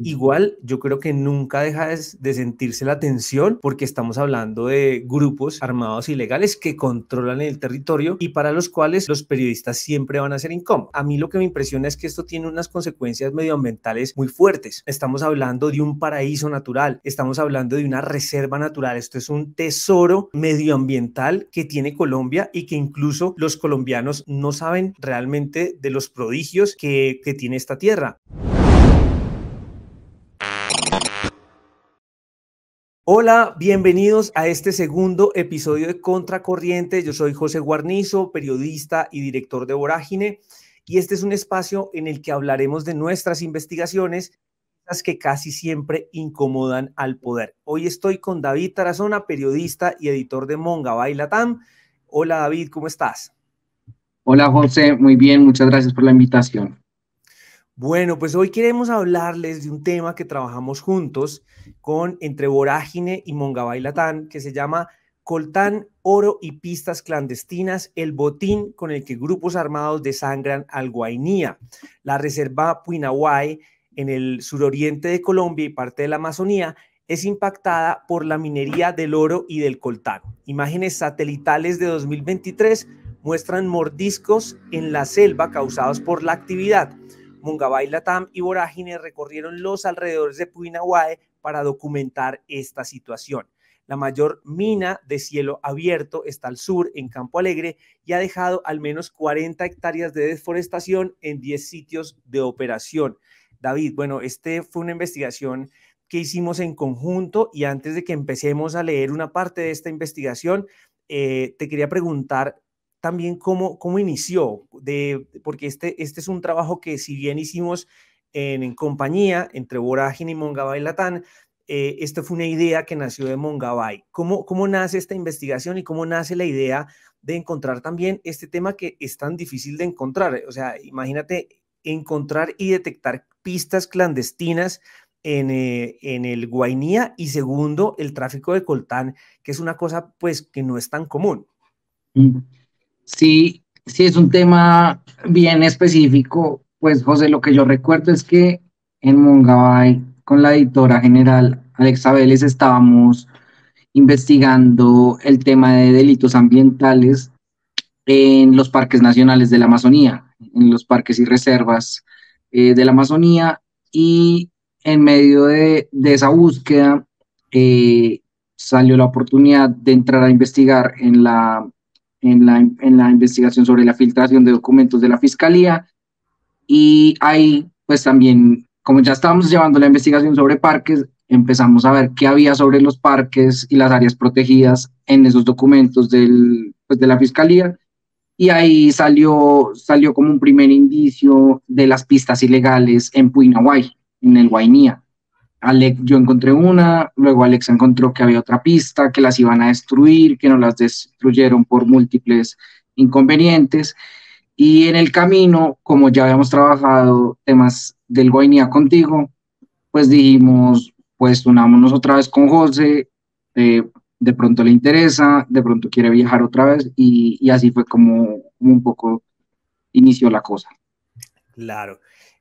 Igual, yo creo que nunca deja de, sentirse la tensión porque estamos hablando de grupos armados ilegales que controlan el territorio y para los cuales los periodistas siempre van a ser incómodos. A mí lo que me impresiona es que esto tiene unas consecuencias medioambientales muy fuertes. Estamos hablando de un paraíso natural, estamos hablando de una reserva natural. Esto es un tesoro medioambiental que tiene Colombia y que incluso los colombianos no saben realmente de los prodigios que tiene esta tierra. Hola, bienvenidos a este segundo episodio de Contracorriente. Yo soy José Guarnizo, periodista y director de Vorágine, y este es un espacio en el que hablaremos de nuestras investigaciones, las que casi siempre incomodan al poder. Hoy estoy con David Tarazona, periodista y editor de Monga Bailatam. Hola David, ¿cómo estás? Hola José, muy bien, muchas gracias por la invitación. Bueno, pues hoy queremos hablarles de un tema que trabajamos juntos con entre Vorágine y Mongabay que se llama Coltán, Oro y Pistas Clandestinas, el botín con el que grupos armados desangran al Guainía, la reserva Puinahuay en el suroriente de Colombia y parte de la Amazonía, es impactada por la minería del oro y del coltán. Imágenes satelitales de 2023 muestran mordiscos en la selva causados por la actividad gabay Latam y Vorágine recorrieron los alrededores de Puinahuae para documentar esta situación. La mayor mina de cielo abierto está al sur, en Campo Alegre, y ha dejado al menos 40 hectáreas de deforestación en 10 sitios de operación. David, bueno, este fue una investigación que hicimos en conjunto y antes de que empecemos a leer una parte de esta investigación, eh, te quería preguntar también cómo, cómo inició, de, porque este, este es un trabajo que si bien hicimos en, compañía entre Vorágine y Mongabay Latán, eh, esta fue una idea que nació de Mongabay. ¿Cómo, ¿Cómo nace esta investigación y cómo nace la idea de encontrar también este tema que es tan difícil de encontrar? O sea, imagínate encontrar y detectar pistas clandestinas en, eh, en, el Guainía y segundo, el tráfico de coltán, que es una cosa pues que no es tan común. Mm. Sí, sí es un tema bien específico. Pues José, lo que yo recuerdo es que en Mongabay con la editora general Alex Vélez estábamos investigando el tema de delitos ambientales en los parques nacionales de la Amazonía, en los parques y reservas eh, de la Amazonía y en medio de, esa búsqueda eh, salió la oportunidad de entrar a investigar en la en la, en la investigación sobre la filtración de documentos de la Fiscalía. Y ahí, pues también, como ya estábamos llevando la investigación sobre parques, empezamos a ver qué había sobre los parques y las áreas protegidas en esos documentos del, pues, de la Fiscalía. Y ahí salió, salió como un primer indicio de las pistas ilegales en Puinahuay, en el Guainía yo encontré una, luego Alex encontró que había otra pista, que las iban a destruir, que no las destruyeron por múltiples inconvenientes. Y en el camino, como ya habíamos trabajado temas del Guainía contigo, pues dijimos, pues unámonos otra vez con José, eh, de pronto le interesa, de pronto quiere viajar otra vez y, así fue como, como un poco inició la cosa. Claro.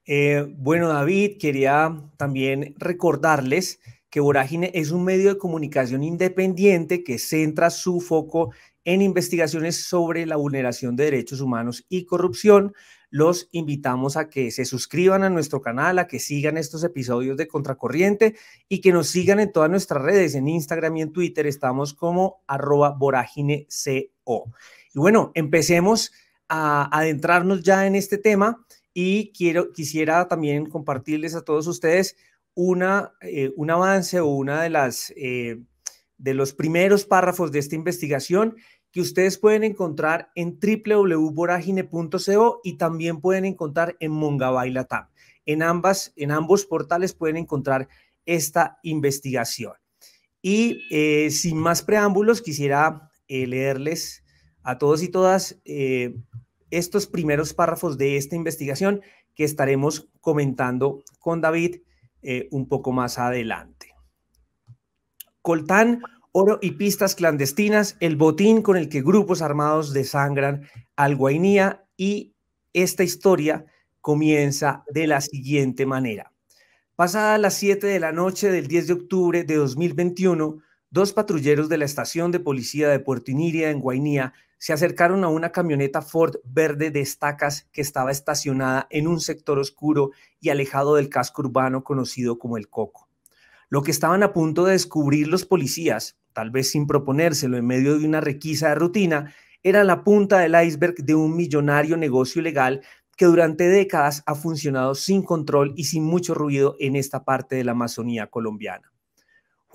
Eh, bueno, David, quería también recordarles que Vorágine es un medio de comunicación independiente que centra su foco en investigaciones sobre la vulneración de derechos humanos y corrupción. Los invitamos a que se suscriban a nuestro canal, a que sigan estos episodios de Contracorriente y que nos sigan en todas nuestras redes, en Instagram y en Twitter. Estamos como arroba vorágineco. Y bueno, empecemos a adentrarnos ya en este tema y quiero, quisiera también compartirles a todos ustedes una, eh, un avance o una de las eh, de los primeros párrafos de esta investigación que ustedes pueden encontrar en www.voragine.co y también pueden encontrar en mungabailata En, ambas, en ambos portales pueden encontrar esta investigación. Y eh, sin más preámbulos, quisiera leerles a todos y todas estos primeros párrafos de esta investigación que estaremos comentando con David eh, un poco más adelante. Coltán, oro y pistas clandestinas, el botín con el que grupos armados desangran al Guainía y esta historia comienza de la siguiente manera. Pasada las 7 de la noche del 10 de octubre de 2021, Dos patrulleros de la estación de policía de Puerto Iniria, en Guainía, se acercaron a una camioneta Ford verde de estacas que estaba estacionada en un sector oscuro y alejado del casco urbano conocido como el Coco. Lo que estaban a punto de descubrir los policías, tal vez sin proponérselo en medio de una requisa de rutina, era la punta del iceberg de un millonario negocio ilegal que durante décadas ha funcionado sin control y sin mucho ruido en esta parte de la Amazonía colombiana.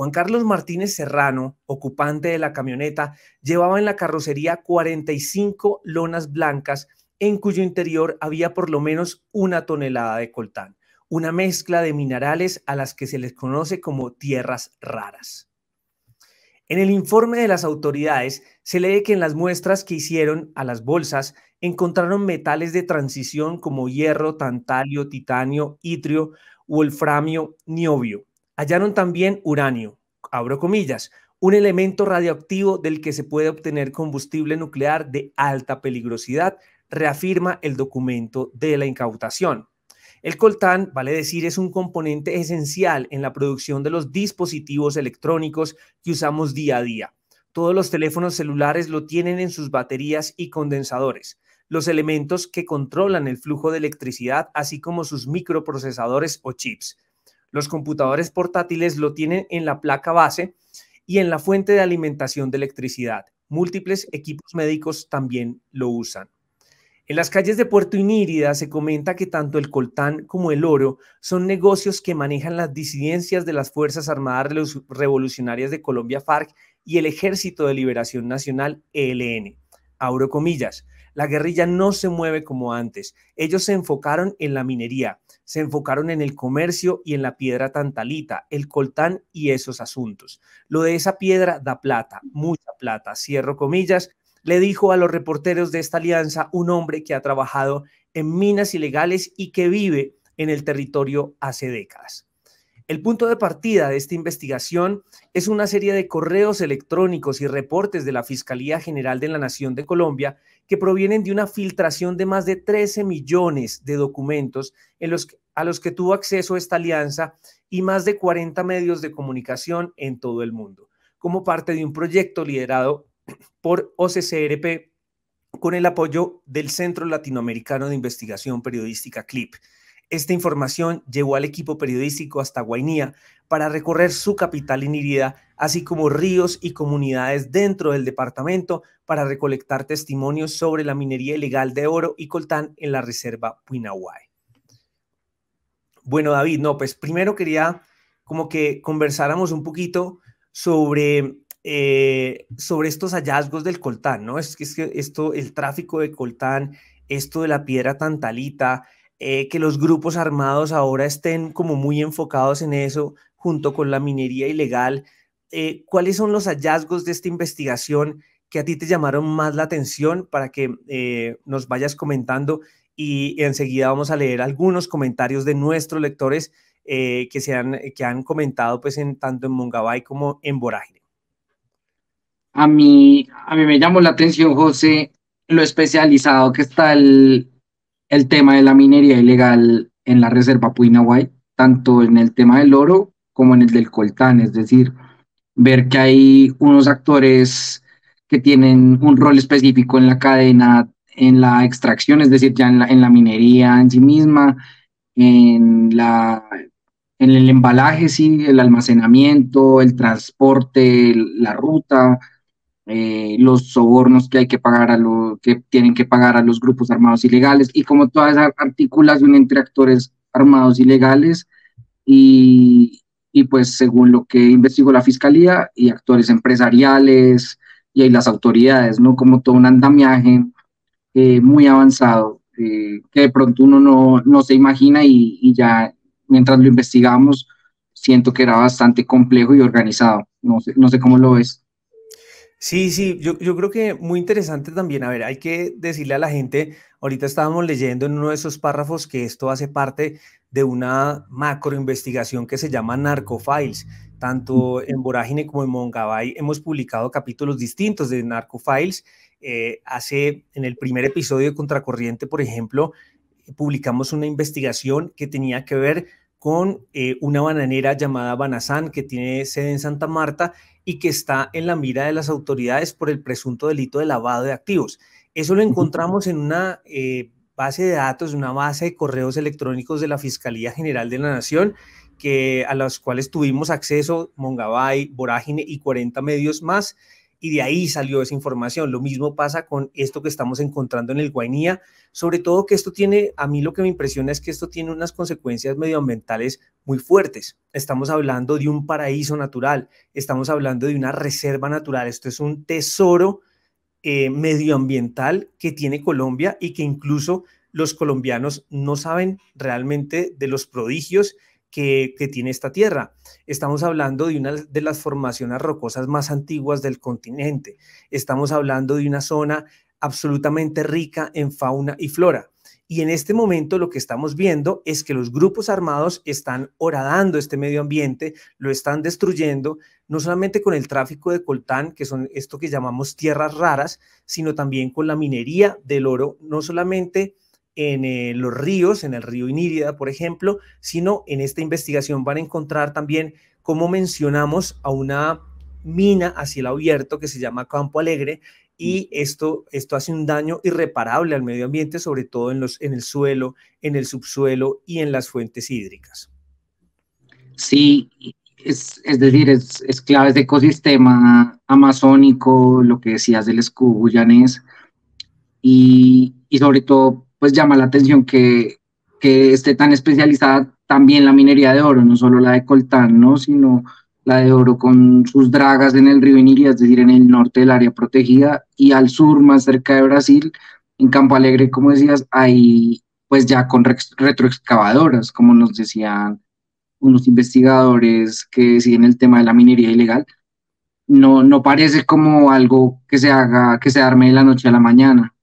Juan Carlos Martínez Serrano, ocupante de la camioneta, llevaba en la carrocería 45 lonas blancas en cuyo interior había por lo menos una tonelada de coltán, una mezcla de minerales a las que se les conoce como tierras raras. En el informe de las autoridades se lee que en las muestras que hicieron a las bolsas encontraron metales de transición como hierro, tantalio, titanio, itrio, wolframio, niobio, Hallaron también uranio, abro comillas, un elemento radioactivo del que se puede obtener combustible nuclear de alta peligrosidad, reafirma el documento de la incautación. El coltán, vale decir, es un componente esencial en la producción de los dispositivos electrónicos que usamos día a día. Todos los teléfonos celulares lo tienen en sus baterías y condensadores. Los elementos que controlan el flujo de electricidad, así como sus microprocesadores o chips. Los computadores portátiles lo tienen en la placa base y en la fuente de alimentación de electricidad. Múltiples equipos médicos también lo usan. En las calles de Puerto Inírida se comenta que tanto el coltán como el oro son negocios que manejan las disidencias de las Fuerzas Armadas Revolucionarias de Colombia, FARC, y el Ejército de Liberación Nacional, ELN. Auro comillas, la guerrilla no se mueve como antes. Ellos se enfocaron en la minería, se enfocaron en el comercio y en la piedra tantalita, el coltán y esos asuntos. Lo de esa piedra da plata, mucha plata, cierro comillas, le dijo a los reporteros de esta alianza un hombre que ha trabajado en minas ilegales y que vive en el territorio hace décadas. El punto de partida de esta investigación es una serie de correos electrónicos y reportes de la Fiscalía General de la Nación de Colombia que provienen de una filtración de más de 13 millones de documentos a los que tuvo acceso esta alianza y más de 40 medios de comunicación en todo el mundo, como parte de un proyecto liderado por OCCRP con el apoyo del Centro Latinoamericano de Investigación Periodística CLIP esta información llegó al equipo periodístico hasta Guainía para recorrer su capital inírida, así como ríos y comunidades dentro del departamento para recolectar testimonios sobre la minería ilegal de oro y coltán en la reserva Puinahuay. Bueno, David, no, pues primero quería como que conversáramos un poquito sobre, eh, sobre estos hallazgos del coltán, ¿no? es que esto, el tráfico de coltán, esto de la piedra tantalita, eh, que los grupos armados ahora estén como muy enfocados en eso junto con la minería ilegal. Eh, ¿Cuáles son los hallazgos de esta investigación que a ti te llamaron más la atención para que eh, nos vayas comentando? Y enseguida vamos a leer algunos comentarios de nuestros lectores que, han, que han comentado pues en, tanto en Mongabay como en Vorágine. A mí, a mí me llamó la atención, José, lo especializado que está el, el tema de la minería ilegal en la reserva Puinahuay, tanto en el tema del oro como en el del coltán, es decir, ver que hay unos actores que tienen un rol específico en la cadena, en la extracción, es decir, ya en la, en la minería en sí misma, en, la, en el embalaje, sí, el almacenamiento, el transporte, la ruta, eh, los sobornos que hay que pagar a lo que tienen que pagar a los grupos armados ilegales y como toda esa articulación entre actores armados ilegales y, y pues según lo que investigó la fiscalía y actores empresariales y las autoridades, ¿no? Como todo un andamiaje eh, muy avanzado eh, que de pronto uno no, no se imagina y, ya mientras lo investigamos siento que era bastante complejo y organizado. No sé, no sé cómo lo ves. Sí, sí, yo, creo que muy interesante también. A ver, hay que decirle a la gente, ahorita estábamos leyendo en uno de esos párrafos que esto hace parte de una macro investigación que se llama Narcofiles. Tanto en Vorágine como en Mongabay hemos publicado capítulos distintos de Narcofiles. Eh, hace en el primer episodio de Contracorriente, por ejemplo, publicamos una investigación que tenía que ver con eh, una bananera llamada Banazán, que tiene sede en Santa Marta y que está en la mira de las autoridades por el presunto delito de lavado de activos. Eso lo encontramos en una eh, base de datos, una base de correos electrónicos de la Fiscalía General de la Nación, que, a las cuales tuvimos acceso, Mongabay, Vorágine y 40 medios más, y de ahí salió esa información. Lo mismo pasa con esto que estamos encontrando en el Guainía, sobre todo que esto tiene, a mí lo que me impresiona es que esto tiene unas consecuencias medioambientales muy fuertes. Estamos hablando de un paraíso natural, estamos hablando de una reserva natural, esto es un tesoro eh, medioambiental que tiene Colombia y que incluso los colombianos no saben realmente de los prodigios que, tiene esta tierra. Estamos hablando de una de las formaciones rocosas más antiguas del continente. Estamos hablando de una zona absolutamente rica en fauna y flora. Y en este momento lo que estamos viendo es que los grupos armados están horadando este medio ambiente, lo están destruyendo, no solamente con el tráfico de coltán, que son esto que llamamos tierras raras, sino también con la minería del oro, no solamente en eh, los ríos, en el río Inírida, por ejemplo, sino en esta investigación van a encontrar también cómo mencionamos a una mina a cielo abierto que se llama Campo Alegre y esto, esto hace un daño irreparable al medio ambiente, sobre todo en, los, en el suelo, en el subsuelo y en las fuentes hídricas. Sí, es, decir, es, es clave de ecosistema amazónico, lo que decías del escudo y, y sobre todo pues llama la atención que, esté tan especializada también la minería de oro, no solo la de coltán, ¿no? sino la de oro con sus dragas en el río Iniria, es decir, en el norte del área protegida y al sur, más cerca de Brasil, en Campo Alegre, como decías, hay pues ya con retroexcavadoras, como nos decían unos investigadores que siguen el tema de la minería ilegal, no, no parece como algo que se haga, que se arme de la noche a la mañana.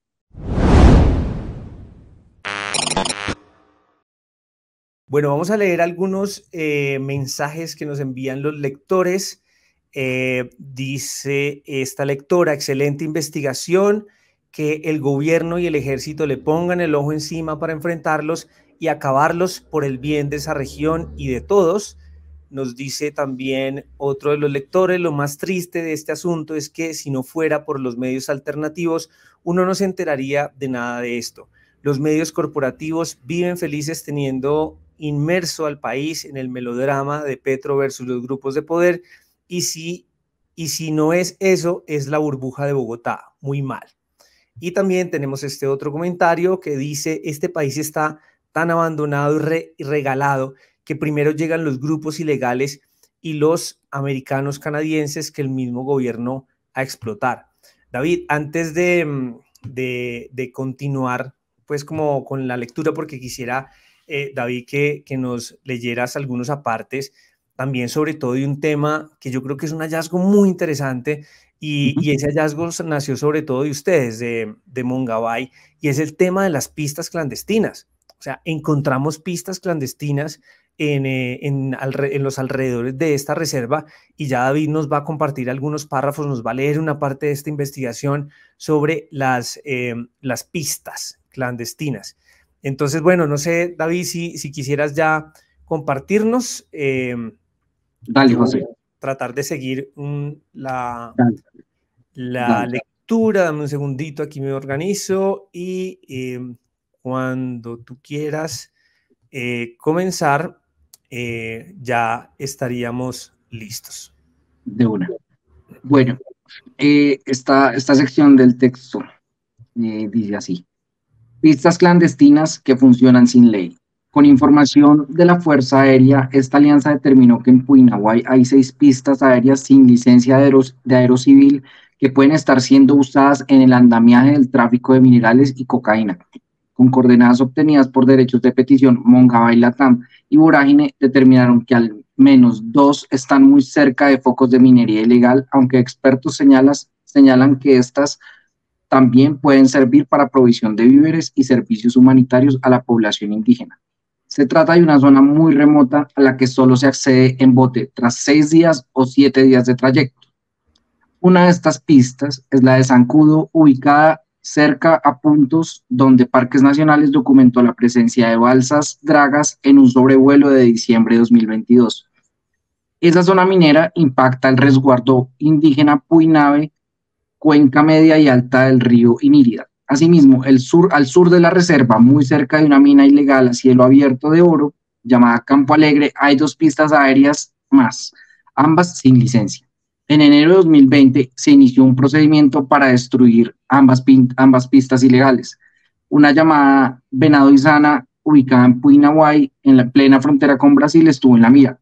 Bueno, vamos a leer algunos eh, mensajes que nos envían los lectores. Eh, dice esta lectora, excelente investigación, que el gobierno y el ejército le pongan el ojo encima para enfrentarlos y acabarlos por el bien de esa región y de todos. Nos dice también otro de los lectores, lo más triste de este asunto es que si no fuera por los medios alternativos, uno no se enteraría de nada de esto. Los medios corporativos viven felices teniendo inmerso al país en el melodrama de Petro versus los grupos de poder y si, y si no es eso, es la burbuja de Bogotá, muy mal. Y también tenemos este otro comentario que dice, este país está tan abandonado y regalado que primero llegan los grupos ilegales y los americanos canadienses que el mismo gobierno a explotar. David, antes de, mm, de continuar pues como con la lectura, porque quisiera eh, David, que, nos leyeras algunos apartes también sobre todo de un tema que yo creo que es un hallazgo muy interesante y, ese hallazgo nació sobre todo de ustedes, de, de Mongabay, y es el tema de las pistas clandestinas. O sea, encontramos pistas clandestinas eh, en, los alrededores de esta reserva y ya David nos va a compartir algunos párrafos, nos va a leer una parte de esta investigación sobre las, eh, las pistas clandestinas. Entonces, bueno, no sé, David, si, quisieras ya compartirnos. Eh, Dale, José. Tratar de seguir la, la lectura. Dame un segundito, aquí me organizo. Y em, cuando tú quieras eh, comenzar, eh, ya estaríamos listos. De una. Bueno, esta, esta sección del texto dice así pistas clandestinas que funcionan sin ley. Con información de la Fuerza Aérea, esta alianza determinó que en Puinahuay hay seis pistas aéreas sin licencia de, aero civil que pueden estar siendo usadas en el andamiaje del tráfico de minerales y cocaína, con coordenadas obtenidas por derechos de petición Mongaba y Latam y Vorágine, determinaron que al menos dos están muy cerca de focos de minería ilegal, aunque expertos señalan que estas también pueden servir para provisión de víveres y servicios humanitarios a la población indígena. Se trata de una zona muy remota a la que solo se accede en bote tras seis días o siete días de trayecto. Una de estas pistas es la de Zancudo, ubicada cerca a puntos donde Parques Nacionales documentó la presencia de balsas dragas en un sobrevuelo de diciembre de 2022. Esa zona minera impacta el resguardo indígena Puinave, cuenca media y alta del río Inírida. Asimismo, el sur, al sur de la reserva, muy cerca de una mina ilegal a cielo abierto de oro, llamada Campo Alegre, hay dos pistas aéreas más, ambas sin licencia. En enero de 2020 se inició un procedimiento para destruir ambas, pistas ilegales. Una llamada Venado Sana, ubicada en Puinahuay, en la plena frontera con Brasil, estuvo en la mira.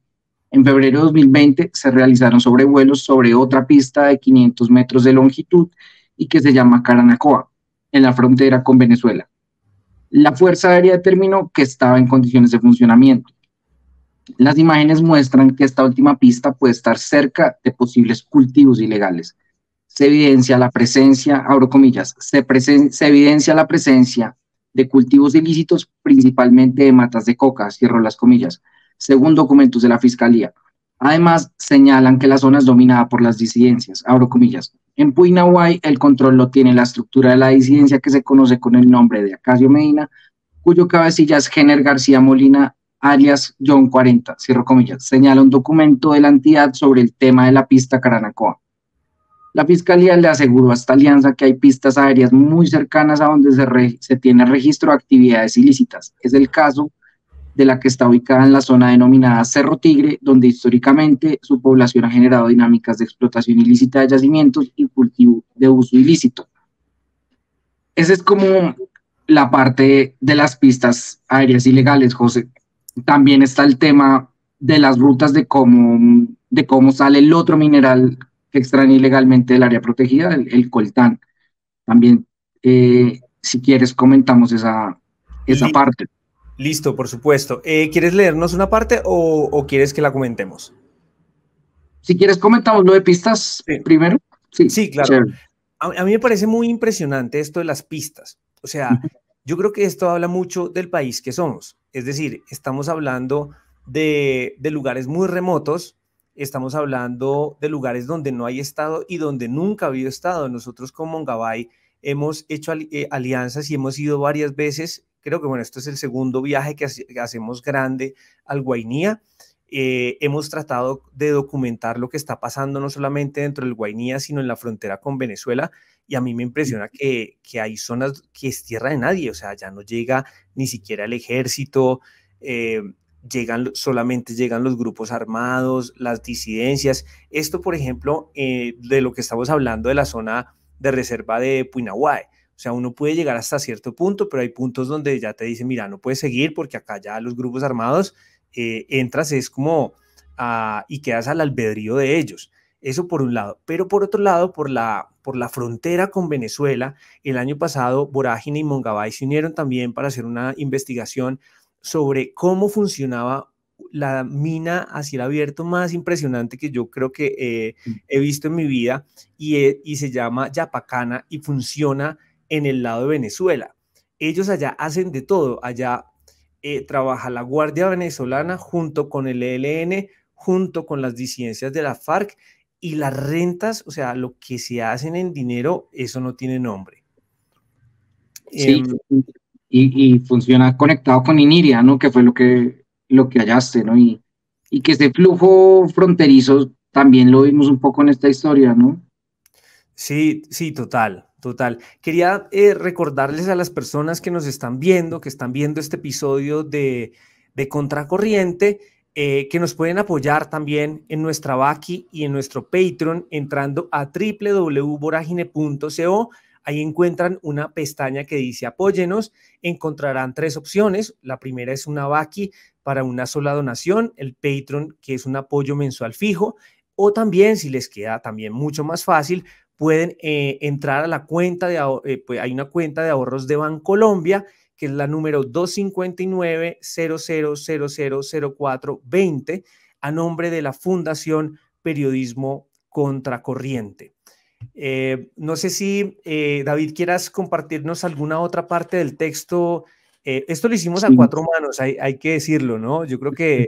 En febrero de 2020 se realizaron sobrevuelos sobre otra pista de 500 metros de longitud y que se llama Caranacoa, en la frontera con Venezuela. La Fuerza Aérea determinó que estaba en condiciones de funcionamiento. Las imágenes muestran que esta última pista puede estar cerca de posibles cultivos ilegales. Se evidencia la presencia, abro comillas, se, evidencia la presencia de cultivos ilícitos, principalmente de matas de coca, cierro las comillas, según documentos de la Fiscalía. Además, señalan que la zona es dominada por las disidencias, abro comillas. En Puinahuay, el control lo tiene la estructura de la disidencia que se conoce con el nombre de Acacio Medina, cuyo cabecilla es Jenner García Molina, alias John 40, cierro comillas, señala un documento de la entidad sobre el tema de la pista Caranacoa. La fiscalía le aseguró a esta alianza que hay pistas aéreas muy cercanas a donde se, se tiene registro de actividades ilícitas. Es el caso de la que está ubicada en la zona denominada Cerro Tigre, donde históricamente su población ha generado dinámicas de explotación ilícita de yacimientos y cultivo de uso ilícito. Esa es como la parte de las pistas aéreas ilegales, José. También está el tema de las rutas de cómo, de cómo sale el otro mineral que extraen ilegalmente del área protegida, el, coltán. También, eh, si quieres, comentamos esa, esa parte. Listo, por supuesto. Eh, ¿Quieres leernos una parte o, quieres que la comentemos? Si quieres, comentamos lo de pistas primero. Sí, claro. A, mí me parece muy impresionante esto de las pistas. O sea, yo creo que esto habla mucho del país que somos. Es decir, estamos hablando de, de lugares muy remotos, estamos hablando de lugares donde no hay Estado y donde nunca ha habido Estado. Nosotros como Mongabay hemos hecho eh, alianzas y hemos ido varias veces Creo que, bueno, esto es el segundo viaje que, hacemos grande al Guainía. Eh, hemos tratado de documentar lo que está pasando no solamente dentro del Guainía, sino en la frontera con Venezuela. Y a mí me impresiona que, hay zonas que es tierra de nadie, o sea, ya no llega ni siquiera el ejército, eh, llegan, solamente llegan los grupos armados, las disidencias. Esto, por ejemplo, eh, de lo que estamos hablando de la zona de reserva de Puinahuae o sea, uno puede llegar hasta cierto punto, pero hay puntos donde ya te dicen, mira, no puedes seguir porque acá ya los grupos armados eh, entras, es como, ah, y quedas al albedrío de ellos. Eso por un lado. Pero por otro lado, por la, por la frontera con Venezuela, el año pasado Vorágine y Mongabay se unieron también para hacer una investigación sobre cómo funcionaba la mina a cielo abierto más impresionante que yo creo que eh, mm. he visto en mi vida y, eh, y se llama Yapacana y funciona en el lado de Venezuela. Ellos allá hacen de todo, allá eh, trabaja la Guardia Venezolana junto con el ELN, junto con las disidencias de la FARC y las rentas, o sea, lo que se hacen en dinero, eso no tiene nombre. Sí, em, y, funciona conectado con Iniria, ¿no? Que fue lo que, lo que hallaste, ¿no? Y, que ese flujo fronterizo también lo vimos un poco en esta historia, ¿no? Sí, sí, total, Total. Quería eh, recordarles a las personas que nos están viendo, que están viendo este episodio de, de Contracorriente, eh, que nos pueden apoyar también en nuestra Baki y en nuestro Patreon entrando a www.voragine.co. Ahí encuentran una pestaña que dice Apóyenos. Encontrarán tres opciones. La primera es una Baki para una sola donación, el Patreon, que es un apoyo mensual fijo. O también, si les queda también mucho más fácil, pueden eh, entrar a la cuenta de, eh, pues hay una cuenta de ahorros de Bancolombia, que es la número 259 00000420 a nombre de la Fundación Periodismo Contracorriente. Eh, no sé si, David, quieras compartirnos alguna otra parte del texto. esto lo hicimos a cuatro manos, hay, hay, que decirlo, ¿no? Yo creo que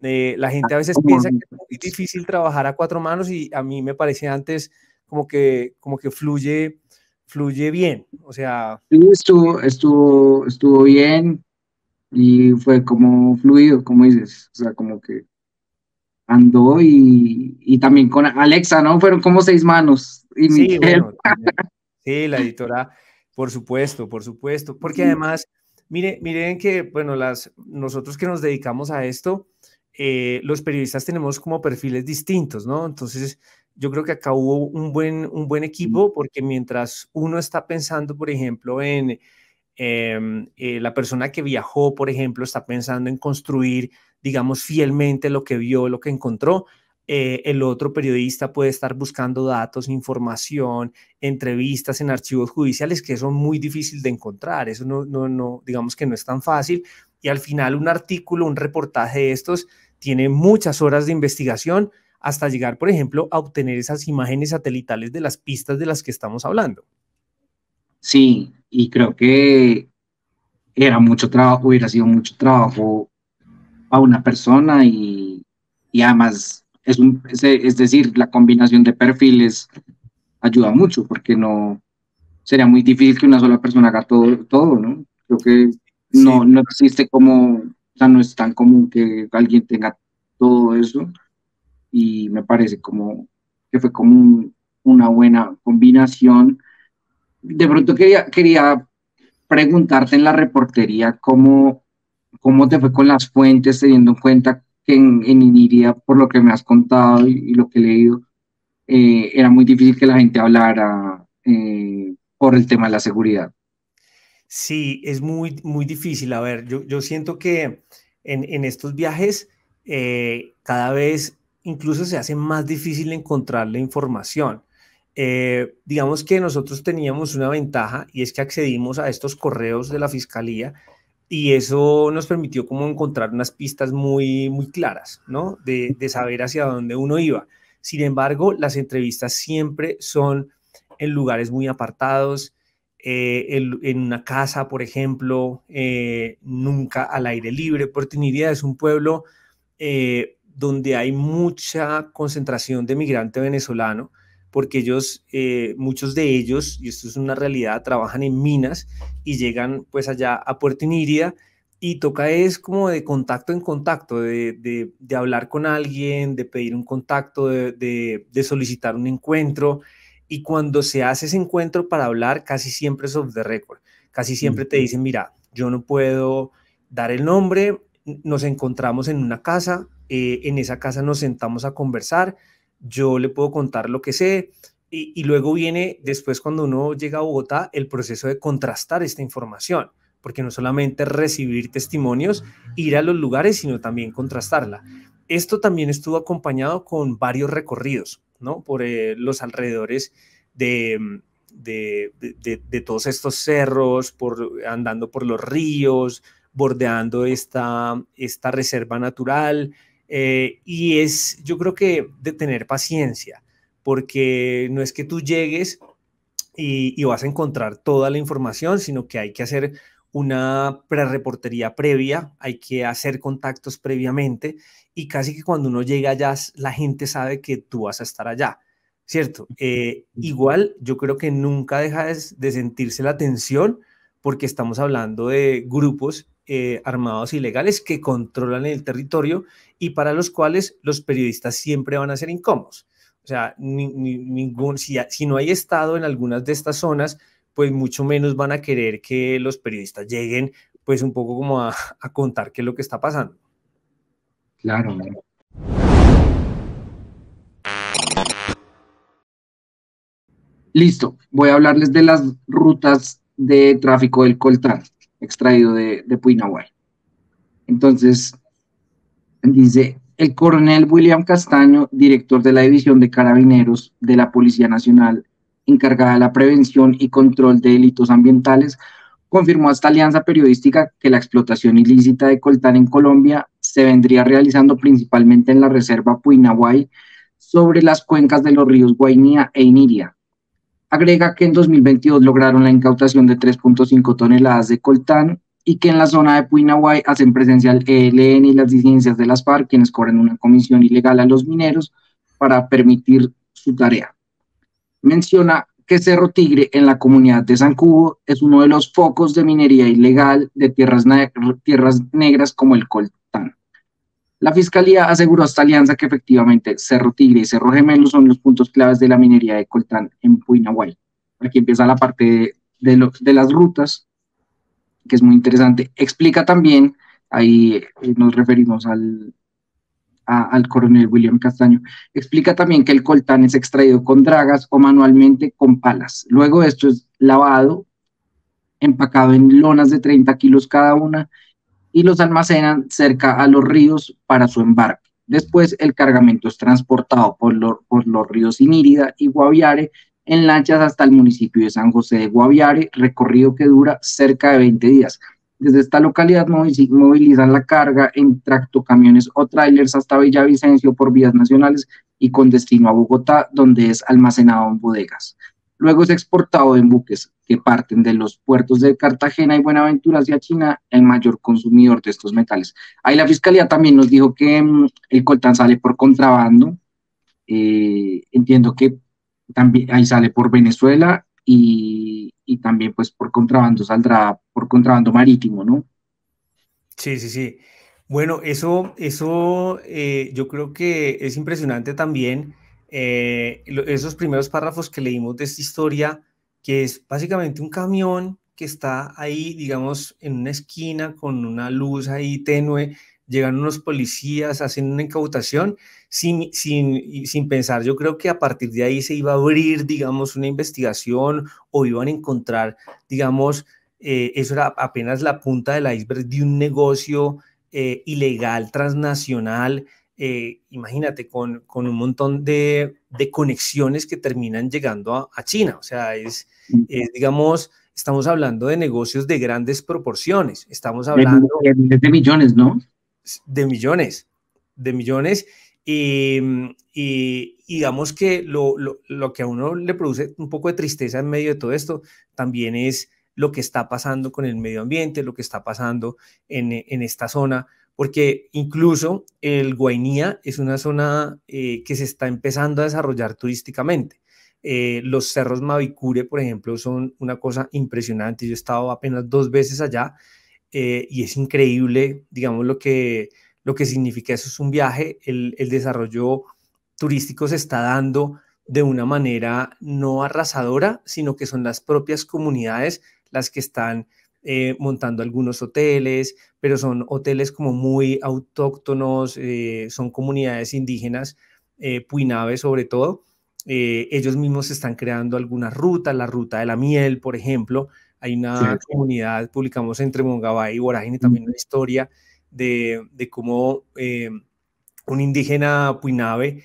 la gente a veces piensa que es muy difícil trabajar a cuatro manos y a mí me parecía antes como que, como que fluye, fluye bien. O sea. Sí, estuvo, estuvo, estuvo bien y fue como fluido, como dices. O sea, como que andó y, y también con Alexa, ¿no? Fueron como seis manos. Y sí, la editora, por supuesto, por supuesto. Porque además, mire, miren que, bueno, las, nosotros que nos dedicamos a esto, eh, los periodistas tenemos como perfiles distintos, ¿no? Entonces, yo creo que acá hubo un buen, un buen equipo porque mientras uno está pensando, por ejemplo, en em, eh, la persona que viajó, por ejemplo, está pensando en construir, digamos, fielmente lo que vio, lo que encontró. Eh, el otro periodista puede estar buscando datos, información, entrevistas en archivos judiciales que son muy difíciles de encontrar. Eso no, no, no, digamos que no es tan fácil. Y al final un artículo, un reportaje de estos tiene muchas horas de investigación hasta llegar, por ejemplo, a obtener esas imágenes satelitales de las pistas de las que estamos hablando. Sí, y creo que era mucho trabajo, hubiera sido mucho trabajo a una persona y, además es, un, es, decir, la combinación de perfiles ayuda mucho porque no sería muy difícil que una sola persona haga todo, todo ¿no? Creo que no, no existe como, o sea, no es tan común que alguien tenga todo eso y me parece como que fue como una buena combinación. De pronto quería, quería preguntarte en la reportería cómo, cómo te fue con las fuentes, teniendo en cuenta que en, en Iniria, por lo que me has contado y, lo que he leído, eh, era muy difícil que la gente hablara eh, por el tema de la seguridad. Sí, es muy, muy difícil. A ver, yo, yo siento que en, estos viajes eh, cada vez incluso se hace más difícil encontrar la información. Eh, digamos que nosotros teníamos una ventaja y es que accedimos a estos correos de la fiscalía y eso nos permitió como encontrar unas pistas muy, muy claras, ¿no? De, saber hacia dónde uno iba. Sin embargo, las entrevistas siempre son en lugares muy apartados, eh, en, una casa, por ejemplo, eh, nunca al aire libre. Portiniría es un pueblo donde hay mucha concentración de migrante venezolano, porque ellos, eh, muchos de ellos, y esto es una realidad, trabajan en minas y llegan pues allá a Puerto Iniria y toca es como de contacto en contacto, de, hablar con alguien, de pedir un contacto, de, solicitar un encuentro. Y cuando se hace ese encuentro para hablar, casi siempre es off the record. Casi siempre te dicen, mira, yo no puedo dar el nombre, nos encontramos en una casa, eh, en esa casa nos sentamos a conversar, yo le puedo contar lo que sé y, luego viene después cuando uno llega a Bogotá el proceso de contrastar esta información, porque no solamente recibir testimonios, ir a los lugares, sino también contrastarla. Esto también estuvo acompañado con varios recorridos, ¿no? Por eh, los alrededores de, de, de, de, todos estos cerros, por, andando por los ríos, bordeando esta, esta reserva natural. Eh, y es, yo creo que de tener paciencia, porque no es que tú llegues y, vas a encontrar toda la información, sino que hay que hacer una pre previa, hay que hacer contactos previamente y casi que cuando uno llega allá, la gente sabe que tú vas a estar allá, ¿cierto? Eh, igual yo creo que nunca dejas de sentirse la tensión porque estamos hablando de grupos eh, armados ilegales que controlan el territorio y para los cuales los periodistas siempre van a ser incómodos. O sea, ningún, si, no hay Estado en algunas de estas zonas, pues mucho menos van a querer que los periodistas lleguen pues un poco como a, contar qué es lo que está pasando. Claro. Listo, voy a hablarles de las rutas de tráfico del coltán extraído de, de Entonces, dice, el coronel William Castaño, director de la División de Carabineros de la Policía Nacional, encargada de la prevención y control de delitos ambientales, confirmó a esta alianza periodística que la explotación ilícita de coltán en Colombia se vendría realizando principalmente en la reserva Puinahuay sobre las cuencas de los ríos Guainía e Iniria, Agrega que en 2022 lograron la incautación de 3.5 toneladas de coltán y que en la zona de Puinahuay hacen presencia el ELN y las licencias de las FARC, quienes cobran una comisión ilegal a los mineros para permitir su tarea. Menciona que Cerro Tigre en la comunidad de San Cubo es uno de los focos de minería ilegal de tierras, tierras negras como el coltán la Fiscalía aseguró a esta alianza que efectivamente Cerro Tigre y Cerro Gemelo son los puntos claves de la minería de coltán en Puinahuay. Aquí empieza la parte de, las rutas, que es muy interesante. Explica también, ahí eh, nos referimos al, al coronel William Castaño, explica también que el coltán es extraído con dragas o manualmente con palas. Luego esto es lavado, empacado en lonas de 30 kilos cada una y los almacenan cerca a los ríos para su embarque. Después el cargamento es transportado por, los ríos Inírida y Guaviare en lanchas hasta el municipio de San José de Guaviare, recorrido que dura cerca de 20 días. Desde esta localidad movilizan la carga en tractocamiones o trailers hasta Villavicencio por vías nacionales y con destino a Bogotá, donde es almacenado en bodegas. Luego es exportado en buques que parten de los puertos de Cartagena y Buenaventura hacia China, el mayor consumidor de estos metales. Ahí la fiscalía también nos dijo que mm, el coltán sale por contrabando. Eh, entiendo que también ahí sale por Venezuela y, también pues por contrabando saldrá por contrabando marítimo, ¿no? Sí, sí, sí. Bueno, eso, eso eh, yo creo que es impresionante también eh, esos primeros párrafos que leímos de esta historia, que es básicamente un camión que está ahí, digamos, en una esquina con una luz ahí tenue, llegan unos policías, hacen una incautación, sin, sin, sin pensar, yo creo que a partir de ahí se iba a abrir, digamos, una investigación o iban a encontrar, digamos, eh, eso era apenas la punta de la iceberg de un negocio eh, ilegal transnacional eh, imagínate, con, un montón de, conexiones que terminan llegando a, China. O sea, mm. es, digamos, estamos hablando de negocios de grandes proporciones. Estamos hablando... De, millones, ¿no? De millones, de millones. Y, digamos que lo, que a uno le produce un poco de tristeza en medio de todo esto también es lo que está pasando con el medio ambiente, lo que está pasando en, en, esta zona, porque incluso el Guainía es una zona eh, que se está empezando a desarrollar turísticamente. Eh, los cerros Mavicure, por ejemplo, son una cosa impresionante. Yo he estado apenas dos veces allá eh, y es increíble, digamos, lo que, lo que significa eso es un viaje. El, el desarrollo turístico se está dando de una manera no arrasadora, sino que son las propias comunidades las que están eh, montando algunos hoteles, pero son hoteles como muy autóctonos, eh, son comunidades indígenas, eh, sobre todo. Eh, ellos mismos están creando algunas rutas, la ruta de la miel, por ejemplo. Hay una comunidad, publicamos entre Mongabay y y también una historia de, de cómo un indígena puinave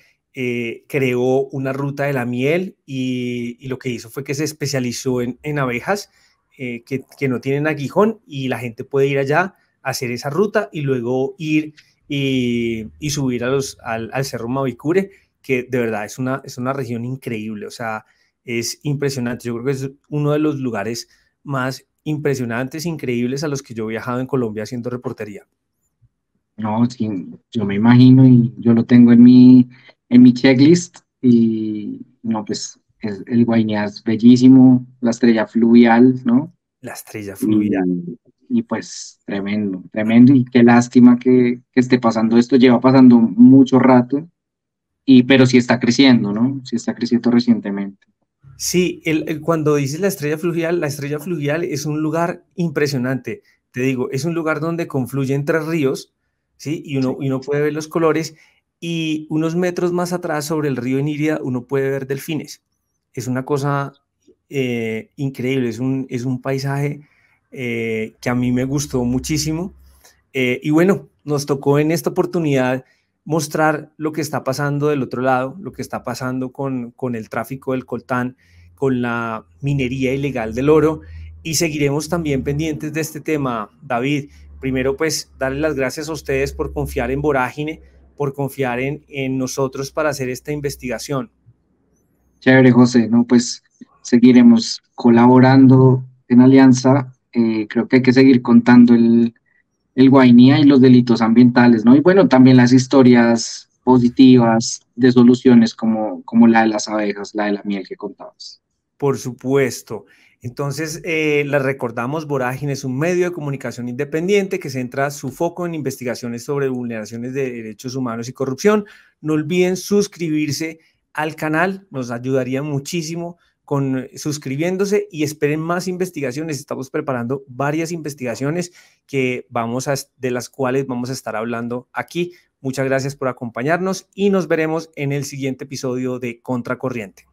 creó una ruta de la miel y, lo que hizo fue que se especializó en abejas eh, que, no tienen aguijón y la gente puede ir allá, hacer esa ruta y luego ir y, subir a los, al, Cerro Mavicure, que de verdad es una, es una región increíble, o sea, es impresionante. Yo creo que es uno de los lugares más impresionantes, increíbles a los que yo he viajado en Colombia haciendo reportería. No, yo me imagino y yo lo tengo en mi, en mi checklist y no, pues el Guainía bellísimo, la estrella fluvial, ¿no? La estrella fluvial. Y, pues tremendo, tremendo. Y qué lástima que, que, esté pasando esto. Lleva pasando mucho rato, y, pero sí está creciendo, ¿no? Sí está creciendo recientemente. Sí, el, cuando dices la estrella fluvial, la estrella fluvial es un lugar impresionante. Te digo, es un lugar donde confluyen tres ríos, ¿sí? Y uno, sí. y uno puede ver los colores. Y unos metros más atrás, sobre el río Eniria, uno puede ver delfines es una cosa eh, increíble, es un, es un paisaje eh, que a mí me gustó muchísimo. Eh, y bueno, nos tocó en esta oportunidad mostrar lo que está pasando del otro lado, lo que está pasando con, el tráfico del coltán, con la minería ilegal del oro y seguiremos también pendientes de este tema, David. Primero, pues, darle las gracias a ustedes por confiar en Vorágine, por confiar en, en nosotros para hacer esta investigación. Chévere, José, ¿no? Pues seguiremos colaborando en Alianza. Eh, creo que hay que seguir contando el, Guainía y los delitos ambientales, ¿no? Y bueno, también las historias positivas de soluciones como, como la de las abejas, la de la miel que contabas. Por supuesto. Entonces, eh, les recordamos, Vorágine es un medio de comunicación independiente que centra su foco en investigaciones sobre vulneraciones de derechos humanos y corrupción. No olviden suscribirse al canal, nos ayudaría muchísimo con eh, suscribiéndose y esperen más investigaciones. Estamos preparando varias investigaciones que vamos de las cuales vamos a estar hablando aquí. Muchas gracias por acompañarnos y nos veremos en el siguiente episodio de Contracorriente.